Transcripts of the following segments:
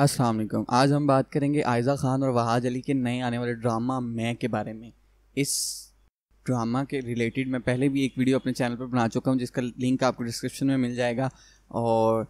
अस्सलाम वालेकुम आज हम बात करेंगे आयज़ा ख़ान और वहाज अली के नए आने वाले ड्रामा मैं के बारे में इस ड्रामा के रिलेटेड मैं पहले भी एक वीडियो अपने चैनल पर बना चुका हूँ जिसका लिंक आपको डिस्क्रिप्शन में मिल जाएगा और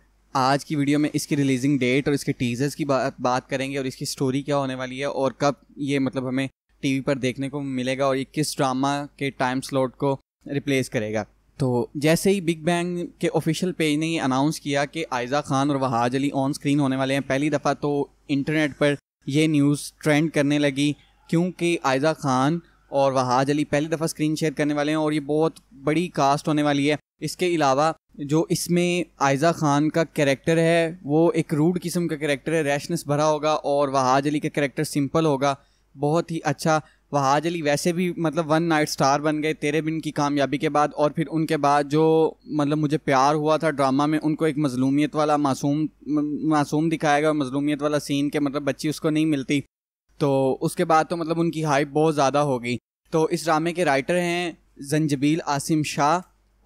आज की वीडियो में इसकी रिलीजिंग डेट और इसके टीजर्स की बात बात करेंगे और इसकी स्टोरी क्या होने वाली है और कब ये मतलब हमें टीवी पर देखने को मिलेगा और ये किस ड्रामा के टाइम स्लॉट को रिप्लेस करेगा तो जैसे ही बिग बैंग के ऑफिशियल पेज ने अनाउंस किया कि आयजा खान और वहाज अली ऑन स्क्रीन होने वाले हैं पहली दफ़ा तो इंटरनेट पर यह न्यूज़ ट्रेंड करने लगी क्योंकि आयजा खान और वहाज अली पहली दफ़ा स्क्रीन शेयर करने वाले हैं और ये बहुत बड़ी कास्ट होने वाली है इसके अलावा जो इसमें आयजा खान का कैरेक्टर है वो एक रूड किस्म का कैरेक्टर है रैशनेस भरा होगा और वहाज अली का कैरेक्टर सिंपल होगा बहुत ही अच्छा वहाज अली वैसे भी मतलब वन नाइट स्टार बन गए तेरे बिन की कामयाबी के बाद और फिर उनके बाद जो मतलब मुझे प्यार हुआ था ड्रामा में उनको एक मजलूमियत वाला मासूम मासूम दिखाया गया और मजलूमियत वाला सीन के मतलब बच्ची उसको नहीं मिलती तो उसके बाद तो मतलब उनकी हाइप बहुत ज़्यादा हो गई तो इस ड्रामे के राइटर हैं जंजबील आसिम शाह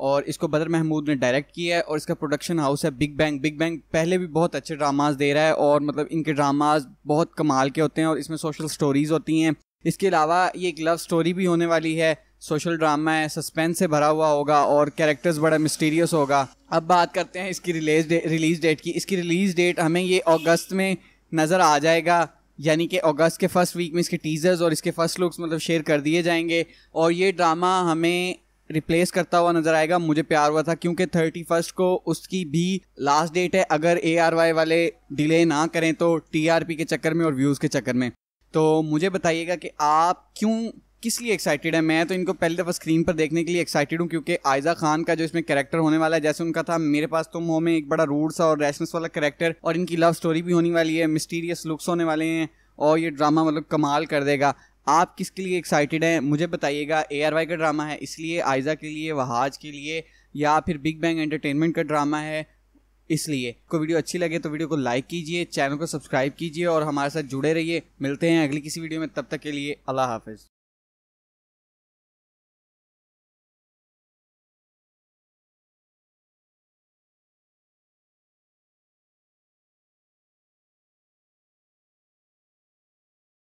और इसको बदर महमूद ने डायरेक्ट किया है और इसका प्रोडक्शन हाउस है बिग बैंग बिग बैंग पहले भी बहुत अच्छे ड्रामाज दे रहा है और मतलब इनके ड्रामाज बहुत कमाल के होते हैं और इसमें सोशल स्टोरीज़ होती हैं इसके अलावा ये एक लव स्टोरी भी होने वाली है सोशल ड्रामा है सस्पेंस से भरा हुआ होगा और कैरेक्टर्स बड़ा मिस्टीरियस होगा अब बात करते हैं इसकी रिलीज डे, रिलीज डेट की इसकी रिलीज डेट हमें ये अगस्त में नज़र आ जाएगा यानी कि अगस्त के फर्स्ट वीक में इसके टीजर्स और इसके फर्स्ट लुक्स मतलब शेयर कर दिए जाएंगे और ये ड्रामा हमें रिप्लेस करता हुआ नज़र आएगा मुझे प्यार हुआ था क्योंकि थर्टी फर्स्ट को उसकी भी लास्ट डेट है अगर ए आर वाई वाले डिले ना करें तो टी आर पी के चक्कर में और व्यूज़ के चक्कर में तो मुझे बताइएगा कि आप क्यों किस लिए एक्साइटेड है मैं तो इनको पहली दफ़ा स्क्रीन पर देखने के लिए एक्साइटेड हूँ क्योंकि आयजा खान का जो इसमें कैरेक्टर होने वाला है जैसे उनका था मेरे पास तुम हो में एक बड़ा रूड सा और रैशनेस वाला कैरेक्टर और इनकी लव स्टोरी भी होने वाली है मिस्टीरियस लुक्स होने वाले हैं और ये ड्रामा मतलब कमाल कर देगा आप किसके लिए एक्साइटेड हैं मुझे बताइएगा ए आर वाई का ड्रामा है इसलिए आयजा के लिए वहाज के लिए या फिर बिग बैंग एंटरटेनमेंट का ड्रामा है इसलिए को वीडियो अच्छी लगे तो वीडियो को लाइक कीजिए चैनल को सब्सक्राइब कीजिए और हमारे साथ जुड़े रहिए मिलते हैं अगली किसी वीडियो में तब तक के लिए अल्लाह हाफिज़